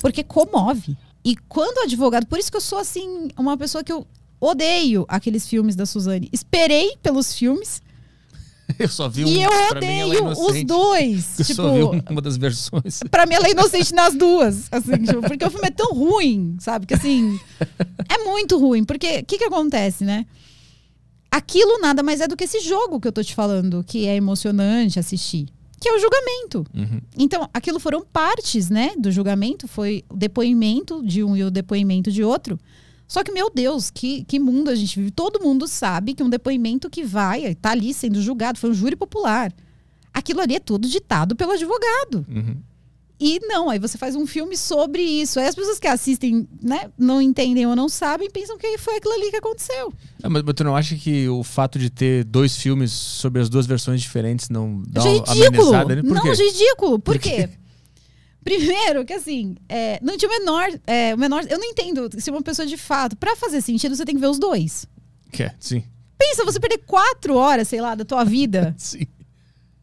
Porque comove. E quando o advogado, por isso que eu sou assim, uma pessoa que eu odeio aqueles filmes da Suzane. Esperei pelos filmes. Eu só vi um. E eu odeio mim, os dois. Eu tipo, só vi uma das versões. Pra mim, ela é inocente nas duas. Assim, tipo, porque o filme é tão ruim, sabe? Que assim. É muito ruim. Porque o que, que acontece, né? Aquilo nada mais é do que esse jogo que eu tô te falando, que é emocionante assistir que é o julgamento. Uhum. Então, aquilo foram partes, né, do julgamento, foi o depoimento de um e o depoimento de outro. Só que, meu Deus, que, que mundo a gente vive. Todo mundo sabe que um depoimento que vai, está ali sendo julgado, foi um júri popular. Aquilo ali é tudo ditado pelo advogado. Uhum. E não, aí você faz um filme sobre isso. Aí as pessoas que assistem, né, não entendem ou não sabem, pensam que foi aquilo ali que aconteceu. É, mas, mas, tu não acha que o fato de ter dois filmes sobre as duas versões diferentes não dá ridículo. uma amenizada? não, quê? ridículo. Por, Por quê? quê? Primeiro, que assim, é, não tinha o menor, é, o menor. Eu não entendo se uma pessoa de fato, para fazer sentido, você tem que ver os dois. Quer, é, sim. Pensa, você perder quatro horas, sei lá, da tua vida. sim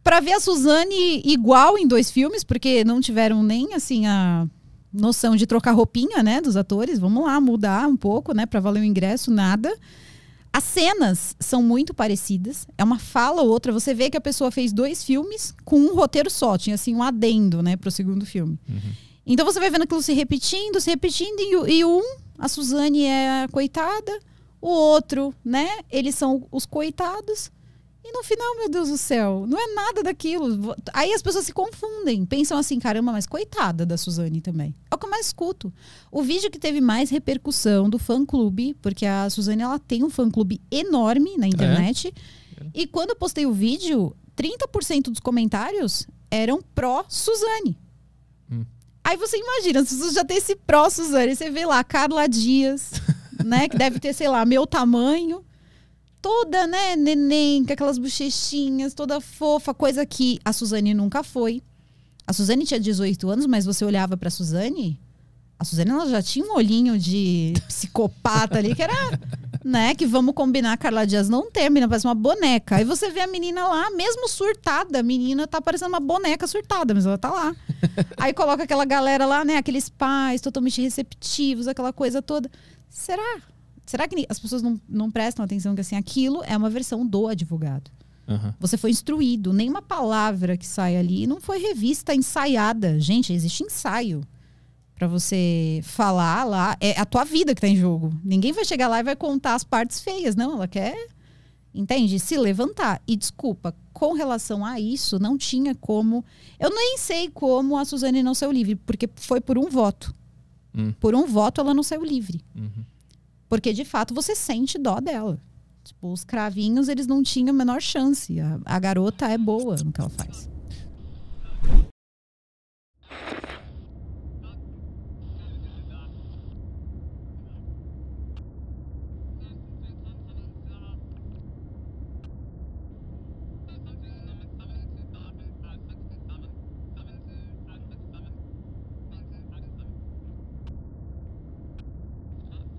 para ver a Suzane igual em dois filmes, porque não tiveram nem assim a noção de trocar roupinha, né, dos atores. Vamos lá mudar um pouco, né, para valer o ingresso, nada. As cenas são muito parecidas. É uma fala ou outra. Você vê que a pessoa fez dois filmes com um roteiro só. Tinha, assim, um adendo, né, pro segundo filme. Uhum. Então você vai vendo aquilo se repetindo, se repetindo. E, e um, a Suzane é a coitada. O outro, né, eles são os coitados. E no final, meu Deus do céu, não é nada daquilo. Aí as pessoas se confundem, pensam assim, caramba, mas coitada da Suzane também. É o que eu mais escuto. O vídeo que teve mais repercussão do fã clube, porque a Suzane ela tem um fã clube enorme na internet. É. E quando eu postei o vídeo, 30% dos comentários eram pró-Suzane. Hum. Aí você imagina, se você já tem esse pró-Suzane, você vê lá Carla Dias, né? Que deve ter, sei lá, meu tamanho toda, né, neném, com aquelas bochechinhas, toda fofa, coisa que a Suzane nunca foi. A Suzane tinha 18 anos, mas você olhava pra Suzane, a Suzane ela já tinha um olhinho de psicopata ali, que era, né, que vamos combinar, Carla Dias não termina, parece uma boneca. Aí você vê a menina lá, mesmo surtada, a menina tá parecendo uma boneca surtada, mas ela tá lá. Aí coloca aquela galera lá, né, aqueles pais totalmente receptivos, aquela coisa toda. Será? Será que as pessoas não, não prestam atenção que assim, aquilo é uma versão do advogado? Uhum. Você foi instruído, nenhuma palavra que sai ali não foi revista, ensaiada. Gente, existe ensaio para você falar lá. É a tua vida que tá em jogo. Ninguém vai chegar lá e vai contar as partes feias, não. Ela quer, entende? Se levantar. E desculpa, com relação a isso, não tinha como. Eu nem sei como a Suzane não saiu livre, porque foi por um voto. Hum. Por um voto ela não saiu livre. Uhum. Porque, de fato, você sente dó dela. Tipo, os cravinhos, eles não tinham a menor chance. A, a garota é boa no que ela faz.